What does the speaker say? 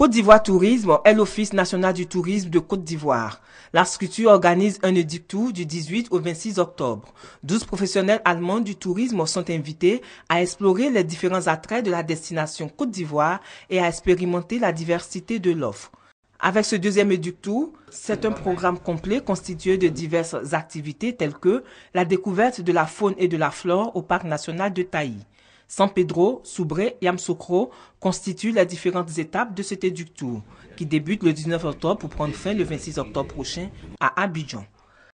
Côte d'Ivoire Tourisme est l'Office national du tourisme de Côte d'Ivoire. La structure organise un édictou du 18 au 26 octobre. 12 professionnels allemands du tourisme sont invités à explorer les différents attraits de la destination Côte d'Ivoire et à expérimenter la diversité de l'offre. Avec ce deuxième éductou, c'est un programme complet constitué de diverses activités telles que la découverte de la faune et de la flore au parc national de Taï. San Pedro, Soubré et Amsocro constituent les différentes étapes de cet éductour qui débute le 19 octobre pour prendre fin le 26 octobre prochain à Abidjan.